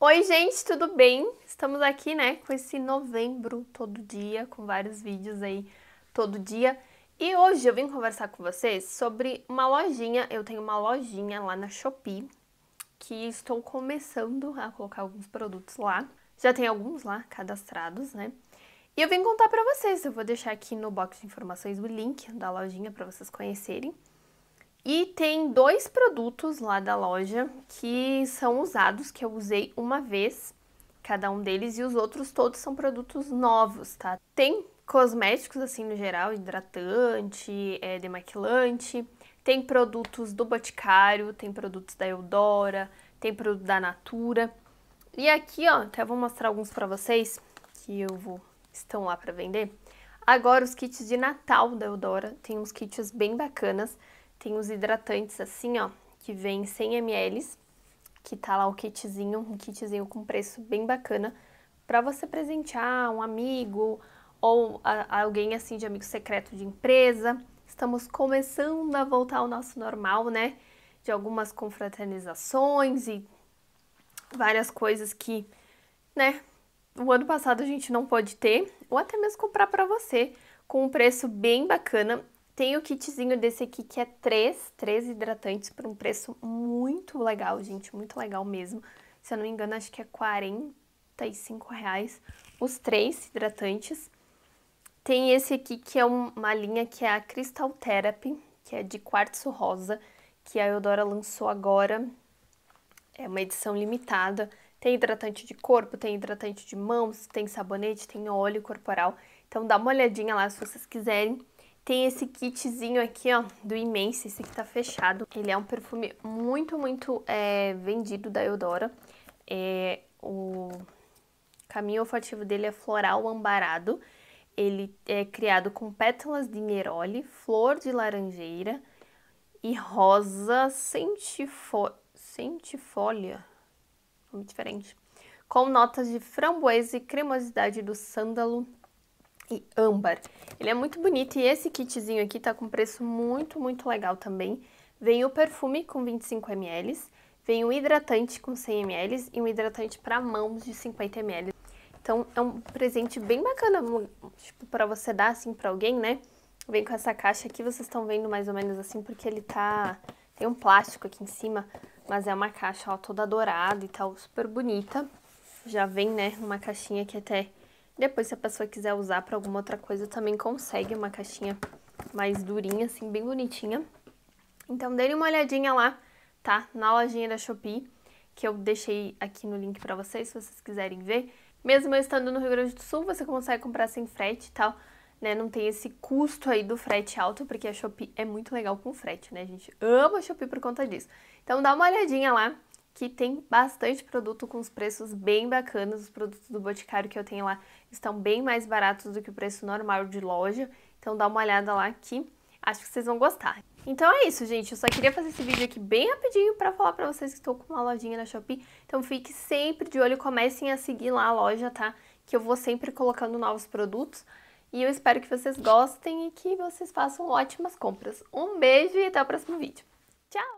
Oi, gente, tudo bem? Estamos aqui, né, com esse novembro todo dia, com vários vídeos aí todo dia. E hoje eu vim conversar com vocês sobre uma lojinha. Eu tenho uma lojinha lá na Shopee que estou começando a colocar alguns produtos lá. Já tem alguns lá cadastrados, né? E eu vim contar para vocês. Eu vou deixar aqui no box de informações o link da lojinha para vocês conhecerem. E tem dois produtos lá da loja que são usados, que eu usei uma vez, cada um deles, e os outros todos são produtos novos, tá? Tem cosméticos, assim, no geral, hidratante, é, demaquilante, tem produtos do Boticário, tem produtos da Eudora, tem produto da Natura. E aqui, ó, até vou mostrar alguns pra vocês, que eu vou... estão lá pra vender. Agora, os kits de Natal da Eudora, tem uns kits bem bacanas, tem os hidratantes assim, ó, que vem 100 ml, que tá lá o kitzinho, um kitzinho com preço bem bacana, para você presentear um amigo ou a, alguém assim de amigo secreto de empresa. Estamos começando a voltar ao nosso normal, né? De algumas confraternizações e várias coisas que, né, o ano passado a gente não pode ter, ou até mesmo comprar para você com um preço bem bacana tem o kitzinho desse aqui que é três, três hidratantes por um preço muito legal, gente, muito legal mesmo. Se eu não me engano, acho que é 45 reais os três hidratantes. Tem esse aqui que é uma linha que é a Crystal Therapy, que é de quartzo rosa, que a Eudora lançou agora. É uma edição limitada. Tem hidratante de corpo, tem hidratante de mãos, tem sabonete, tem óleo corporal. Então dá uma olhadinha lá se vocês quiserem. Tem esse kitzinho aqui, ó, do Imense, esse aqui tá fechado. Ele é um perfume muito, muito é, vendido da Eudora. É, o caminho olfativo dele é floral ambarado. Ele é criado com pétalas de neroli, flor de laranjeira e rosa centifo... centifólia, muito diferente, com notas de framboesa e cremosidade do sândalo, e âmbar. Ele é muito bonito e esse kitzinho aqui tá com preço muito, muito legal também. Vem o perfume com 25 ml, vem o hidratante com 100 ml e um hidratante para mãos de 50 ml. Então é um presente bem bacana, tipo, para você dar assim para alguém, né? Vem com essa caixa aqui, vocês estão vendo mais ou menos assim, porque ele tá tem um plástico aqui em cima, mas é uma caixa ó, toda dourada e tal, super bonita. Já vem, né, numa caixinha que até depois, se a pessoa quiser usar para alguma outra coisa, também consegue uma caixinha mais durinha, assim, bem bonitinha. Então, dêem uma olhadinha lá, tá? Na lojinha da Shopee, que eu deixei aqui no link para vocês, se vocês quiserem ver. Mesmo eu estando no Rio Grande do Sul, você consegue comprar sem frete e tal, né? Não tem esse custo aí do frete alto, porque a Shopee é muito legal com frete, né, gente? Amo a Shopee por conta disso. Então, dá uma olhadinha lá, que tem bastante produto com os preços bem bacanas. Os produtos do Boticário que eu tenho lá estão bem mais baratos do que o preço normal de loja. Então dá uma olhada lá que acho que vocês vão gostar. Então é isso, gente. Eu só queria fazer esse vídeo aqui bem rapidinho para falar para vocês que estou com uma lojinha na Shopee. Então fique sempre de olho, comecem a seguir lá a loja, tá? Que eu vou sempre colocando novos produtos. E eu espero que vocês gostem e que vocês façam ótimas compras. Um beijo e até o próximo vídeo. Tchau!